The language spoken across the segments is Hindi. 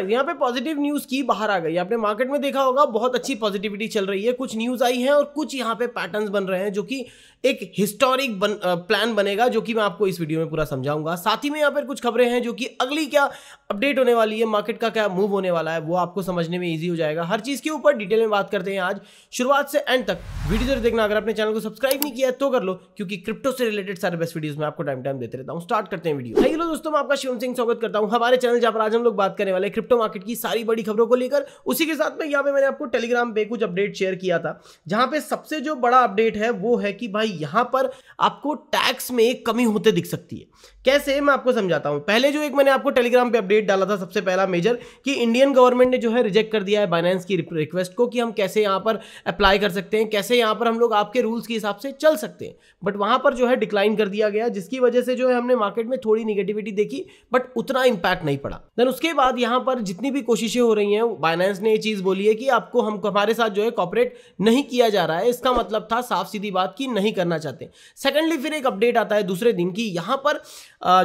फ्रेंड्स यहाँ पे पॉजिटिव न्यूज की बाहर आ गई आपने मार्केट में देखा होगा बहुत अच्छी पॉजिटिविटी चल रही है कुछ न्यूज आई है और कुछ यहाँ पे पैटर्न बन रहे हैं जो कि एक हिस्टोरिक बन, प्लान बनेगा जो कि मैं आपको इस वीडियो में पूरा समझाऊंगा साथ ही में यहाँ पर कुछ खबरें हैं जो कि अगली क्या अपडेट होने वाली है मार्केट का क्या मूव होने वाला है वो आपको समझने में ईजी हो जाएगा हर चीज़ के ऊपर डिटेल में बात करते हैं आज शुरुआत से एंड तक वीडियो जरूर देखना अगर अपने चैनल को सब्सक्राइब नहीं किया तो कर लो क्योंकि क्रिप्टो से रिलेटेड सारे बेस्ट वीडियो में आपको टाइम टाइम देते रहता हूँ स्टार्ट करते हैं वीडियो हेलो दोस्तों मैं आपका शिवम सिंह स्वागत करता हूँ हमारे चैनल जहाँ पर आज हम लोग बात करने वाले क्रिप्टो मार्केट की सारी बड़ी खबरों को लेकर उसी के साथ में यहाँ पे मैंने आपको टेलीग्राम पे कुछ अपडेट शेयर किया था जहाँ पे सबसे जो बड़ा अपडेट है वो है कि भाई यहां पर आपको टैक्स में एक कमी होते दिख सकती है कैसे मैं आपको समझाता हूं पहले जो एक मैंने आपको टेलीग्राम पे अपडेट डाला था सबसे पहला मेजर कि इंडियन गवर्नमेंट ने जो है रिजेक्ट कर दिया है बाइनेंस की रिक्वेस्ट को कि हम कैसे यहां पर अप्लाई कर सकते हैं कैसे यहां पर हम लोग आपके रूल्स के हिसाब से चल सकते हैं बट वहां पर जो है डिक्लाइन कर दिया गया जिसकी वजह से जो है हमने मार्केट में थोड़ी निगेटिविटी देखी बट उतना इंपैक्ट नहीं पड़ा देन उसके बाद यहां पर जितनी भी कोशिशें हो रही हैं बाइनेंस ने ये चीज़ बोली है कि आपको हम हमारे साथ जो है कॉपरेट नहीं किया जा रहा है इसका मतलब था साफ सीधी बात की नहीं करना चाहते हैं सेकेंडली फिर एक अपडेट आता है दूसरे दिन की यहाँ पर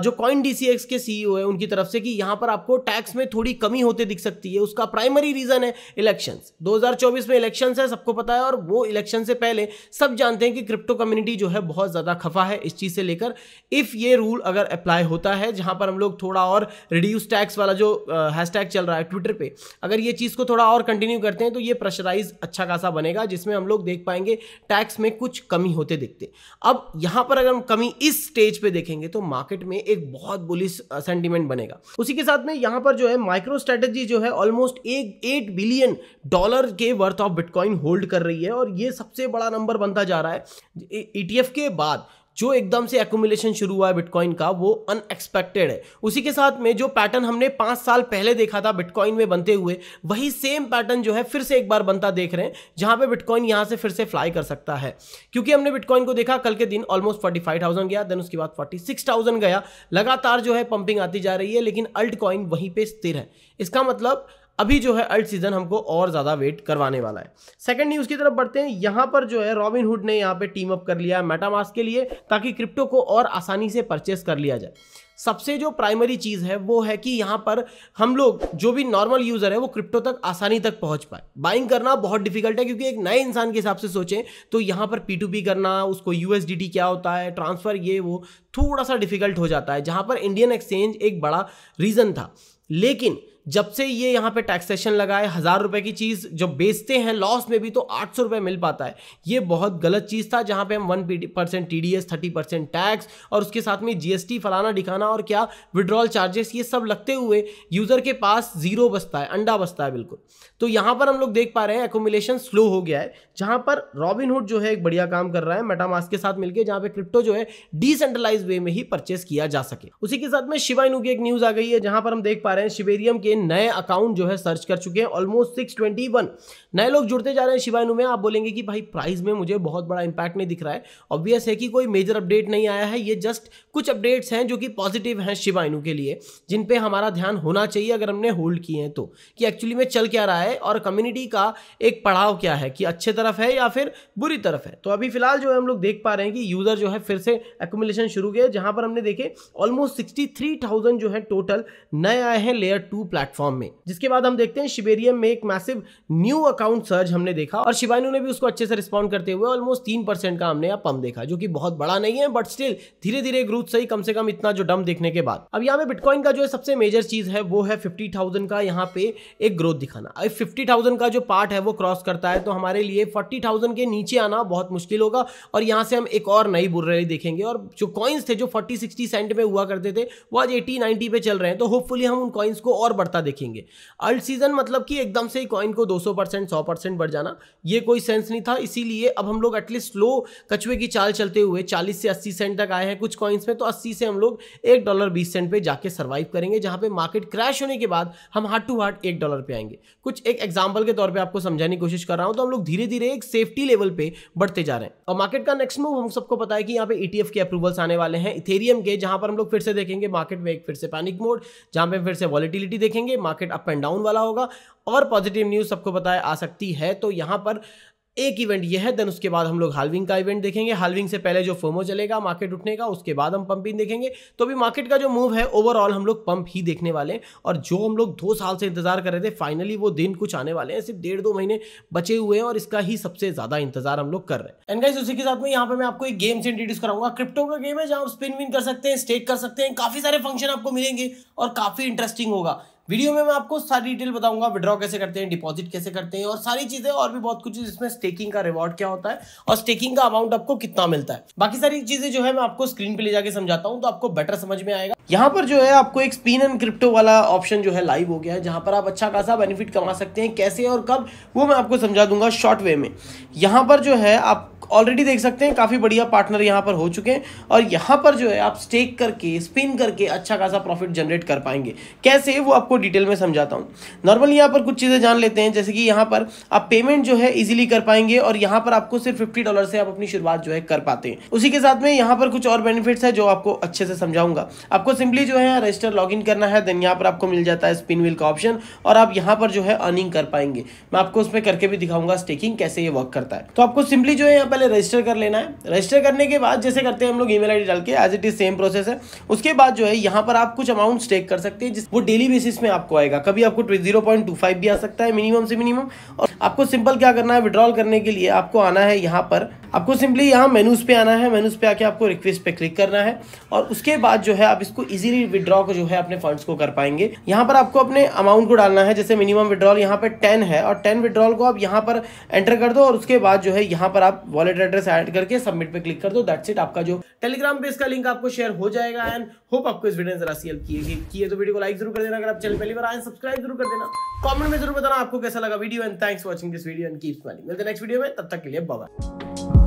जो कॉइन डी के सीईओ e है उनकी तरफ से कि यहाँ पर आपको टैक्स में थोड़ी कमी होते दिख सकती है उसका प्राइमरी रीजन है इलेक्शन 2024 में इलेक्शन है सबको पता है और वो इलेक्शन से पहले सब जानते हैं कि क्रिप्टो कम्युनिटी जो है बहुत ज़्यादा खफा है इस चीज़ से लेकर इफ़ ये रूल अगर अप्लाई होता है जहां पर हम लोग थोड़ा और रिड्यूस टैक्स वाला जो हैशटैग चल रहा है ट्विटर पे अगर ये चीज़ को थोड़ा और कंटिन्यू करते हैं तो ये प्रेशराइज अच्छा खासा बनेगा जिसमें हम लोग देख पाएंगे टैक्स में कुछ कमी होते दिखते अब यहां पर अगर हम कमी इस स्टेज पे देखेंगे तो मार्केट में एक बहुत बुलिस सेंटिमेंट बनेगा उसी के साथ में यहां पर जो है माइक्रो स्ट्रेटेजी जो है ऑलमोस्ट एक एट बिलियन डॉलर के वर्थ ऑफ बिटकॉइन होल्ड कर रही है और ये सबसे बड़ा नंबर बनता जा रहा है ई e के बाद जो एकदम से एकोमुलेशन शुरू हुआ है बिटकॉइन का वो अनएक्सपेक्टेड है उसी के साथ में जो पैटर्न हमने पांच साल पहले देखा था बिटकॉइन में बनते हुए वही सेम पैटर्न जो है फिर से एक बार बनता देख रहे हैं जहां पे बिटकॉइन यहाँ से फिर से फ्लाई कर सकता है क्योंकि हमने बिटकॉइन को देखा कल के दिन ऑलमोस्ट फोर्टी फाइव थाउजेंड गया देन उसके बाद फोर्टी सिक्स थाउजेंड गया लगातार जो है पंपिंग आती जा रही है लेकिन अल्ट कॉइन वहीं पर स्थिर है इसका मतलब अभी जो है अल्ट सीजन हमको और ज़्यादा वेट करवाने वाला है सेकंड न्यूज़ की तरफ बढ़ते हैं यहाँ पर जो है रॉबिन हुड ने यहाँ पे टीम अप कर लिया है मेटामास के लिए ताकि क्रिप्टो को और आसानी से परचेस कर लिया जाए सबसे जो प्राइमरी चीज़ है वो है कि यहाँ पर हम लोग जो भी नॉर्मल यूज़र है वो क्रिप्टो तक आसानी तक पहुँच पाए बाइंग करना बहुत डिफिकल्ट है क्योंकि एक नए इंसान के हिसाब से सोचें तो यहाँ पर पी करना उसको यू क्या होता है ट्रांसफ़र ये वो थोड़ा सा डिफिकल्ट हो जाता है जहाँ पर इंडियन एक्सचेंज एक बड़ा रीज़न था लेकिन जब से ये यहाँ पे टैक्सेशन लगा है हज़ार रुपये की चीज़ जब बेचते हैं लॉस में भी तो आठ सौ रुपये मिल पाता है ये बहुत गलत चीज़ था जहाँ पे हम one percent T D S thirty percent tax और उसके साथ में जी एस टी फलाना दिखाना और क्या विड्रॉल चार्जेस ये सब लगते हुए यूज़र के पास जीरो बचता है अंडा बचता है बिल्कुल तो यहाँ पर हम लोग देख पा रहे हैं एकोमिलेशन स्लो हो गया है जहाँ पर रॉबिनहुड जो है एक बढ़िया काम कर रहा है मेटामास के साथ मिलकर जहाँ पे क्रिप्टो जो है डिसेंट्रलाइज वे में ही परचेस किया जा सके उसी के साथ में शिवाइनू की एक न्यूज़ आ गई है जहाँ पर हम देख पा रहे हैं शिवेरियम के नए अकाउंट जो है सर्च कर चुके हैं ऑलमोस्ट सिक्स ट्वेंटी वन नए लोग जुड़ते जा रहे हैं शिवायनु में आप बोलेंगे कि भाई प्राइस में मुझे बहुत बड़ा इंपैक्ट नहीं दिख रहा है ऑब्वियस है कि कोई मेजर अपडेट नहीं आया है ये जस्ट कुछ अपडेट्स हैं जो कि पॉजिटिव हैं शिवायनु के लिए जिन पे हमारा ध्यान होना चाहिए अगर हमने होल्ड किए हैं तो कि एक्चुअली में चल क्या रहा है और कम्युनिटी का एक पड़ाव क्या है कि अच्छे तरफ है या फिर बुरी तरफ है तो अभी फिलहाल जो है हम लोग देख पा रहे हैं कि यूज़र जो है फिर से एकुमुलेशन शुरू किया जहाँ पर हमने देखे ऑलमोस्ट सिक्सटी जो है टोटल नए आए हैं लेयर टू प्लेटफॉर्म प्लेटफॉर्म में जिसके बाद हम देखते हैं शिबेरियम में एक मैसिव न्यू अकाउंट सर्ज हमने देखा और शिवानू ने भी उसको अच्छे से रिस्पॉन्ड करते हुए ऑलमोस्ट तीन परसेंट का हमने पम्प देखा जो कि बहुत बड़ा नहीं है बट स्टिल धीरे धीरे ग्रोथ सही कम से कम इतना जो डम देखने के बाद अब यहाँ पे बिटकॉइन का जो है सबसे मेजर चीज है वो है फिफ्टी थाउजेंड का यहाँ पे एक ग्रोथ दिखाना फिफ्टी थाउजेंड का जो पार्ट है वो क्रॉस करता है तो हमारे लिए फोर्टी थाउजेंड के नीचे आना बहुत मुश्किल होगा और यहाँ से हम एक और नई बुर बुर्रेली देखेंगे और जो कॉइन्स थे जो फोर्टी सिक्सटी सेंट में हुआ करते थे वो आज एटी नाइनटी पे चल रहे हैं तो होपफुली हम उन कॉइन्स को और बढ़ता बढ़ता देखेंगे अल्ट सीजन मतलब कि एकदम से ही कॉइन को 200 परसेंट सौ परसेंट बढ़ जाना ये कोई सेंस नहीं था इसीलिए अब हम लोग एटलीस्ट स्लो कछुए की चाल चलते हुए 40 से 80 सेंट तक आए हैं कुछ कॉइन्स में तो 80 से हम लोग एक डॉलर बीस सेंट पर जाके सर्वाइव करेंगे जहाँ पर मार्केट क्रैश होने के बाद हम हार्ट टू हार्ट एक डॉलर पर आएंगे कुछ एक एग्जाम्पल के तौर पर आपको समझाने की कोशिश कर रहा हूँ तो हम लोग धीरे धीरे एक सेफ्टी लेवल पर बढ़ते जा रहे हैं और मार्केट का नेक्स्ट मूव हम सबको पता है कि यहाँ पे ई e के अप्रूवल्स आने वाले हैं इथेरियम के जहाँ पर हम लोग फिर से देखेंगे मार्केट में एक फिर से पैनिक मोड जहाँ पे फिर से वॉलिटिलिटी देखेंगे देखेंगे मार्केट अप एंड डाउन वाला होगा और पॉजिटिव न्यूज़ सबको बताया आ सकती है तो यहां पर एक इवेंट यह है देन उसके बाद हम लोग हालविंग का इवेंट देखेंगे हालविंग से पहले जो फोमो चलेगा मार्केट उठने का उसके बाद हम पंपिंग देखेंगे तो अभी मार्केट का जो मूव है ओवरऑल हम लोग पंप ही देखने वाले हैं और जो हम लोग दो साल से इंतजार कर रहे थे फाइनली वो दिन कुछ आने वाले हैं सिर्फ डेढ़ दो महीने बचे हुए हैं और इसका ही सबसे ज्यादा इंतजार हम लोग कर रहे हैं एंड गाइस उसी के साथ में यहाँ पर मैं आपको एक गेम से इंट्रोड्यूस कराऊंगा क्रिप्टो का गेम है जहाँ आप स्पिन विन कर सकते हैं स्टेक कर सकते हैं काफी सारे फंक्शन आपको मिलेंगे और काफी इंटरेस्टिंग होगा वीडियो में मैं आपको सारी डिटेल बताऊंगा विड्रॉ कैसे करते हैं डिपॉजिट कैसे करते हैं और सारी चीजें और भी बहुत कुछ जिसमें स्टेकिंग का रिवॉर्ड क्या होता है और स्टेकिंग का अमाउंट आपको कितना मिलता है बाकी सारी चीजें जो है मैं आपको स्क्रीन पे ले जाके समझाता हूँ तो आपको बेटर समझ में आएगा यहाँ पर जो है आपको एक स्पिन एंड क्रिप्टो वाला ऑप्शन जो है लाइव हो गया है जहाँ पर आप अच्छा खासा बेनिफिट कमा सकते हैं कैसे और कब वो मैं आपको समझा दूंगा शॉर्ट वे में यहाँ पर जो है आप ऑलरेडी देख सकते हैं काफ़ी बढ़िया पार्टनर यहाँ पर हो चुके हैं और यहाँ पर जो है आप स्टेक करके स्पिन करके अच्छा खासा प्रॉफिट जनरेट कर पाएंगे कैसे वो आपको डिटेल में समझाता हूँ नॉर्मली यहाँ पर कुछ चीज़ें जान लेते हैं जैसे कि यहाँ पर आप पेमेंट जो है ईजिली कर पाएंगे और यहाँ पर आपको सिर्फ फिफ्टी डॉलर से आप अपनी शुरुआत जो है कर पाते हैं उसी के साथ में यहाँ पर कुछ और बेनिफिट्स है जो आपको अच्छे से समझाऊंगा आपको सिंपली जो है रजिस्टर लॉगिन करना है देन यहाँ पर आपको मिल जाता है स्पिन व्हील का ऑप्शन और आप यहाँ पर जो है अर्निंग कर पाएंगे मैं आपको उसमें करके भी दिखाऊंगा स्टेकिंग कैसे ये वर्क करता है तो आपको सिंपली जो है यहाँ पहले रजिस्टर कर लेना है रजिस्टर करने के बाद जैसे करते हैं हम लोग ई मेल डाल के as it is same process है उसके बाद जो है यहाँ पर आप कुछ अमाउंट स्टेक कर सकते हैं वो डेली बेसिस में आपको आएगा कभी आपको जीरो भी आ सकता है मिनिमम से मिनिमम और आपको सिंपल क्या करना है विड्रॉल करने के लिए आपको आना है यहाँ पर आपको सिंपली यहाँ मेनूज पे आना है मेनूज पे आके आपको रिक्वेस्ट पे क्लिक करना है और उसके बाद जो है आप इसको इजीली विड्रॉ को जो है अपने फंड्स को कर पाएंगे यहाँ पर आपको अपने अमाउंट को डालना है जैसे मिनिमम विड्रॉल यहाँ पर टेन है और टेन विड्रॉल को आप यहाँ पर एंटर कर दो और उसके बाद जो है यहाँ पर आप वॉलेट एड्रेस एड करके सबमिट पर क्लिक कर दो दैट्स इट आपका जो टेलीग्राम पे इसका लिंक आपको शेयर हो जाएगा एंड होप आपको इस वीडियो जरा सी किए किए तो वीडियो को लाइक जरूर कर देना अगर आप चैनल पहली बार आए सब्सक्राइब जरूर कर देना कमेंट में जरूर बताना आपको कैसा लगा video and thanks watching this video and keep smiling मिलते नेक्स्ट वीडियो में तब तक के लिए बाबा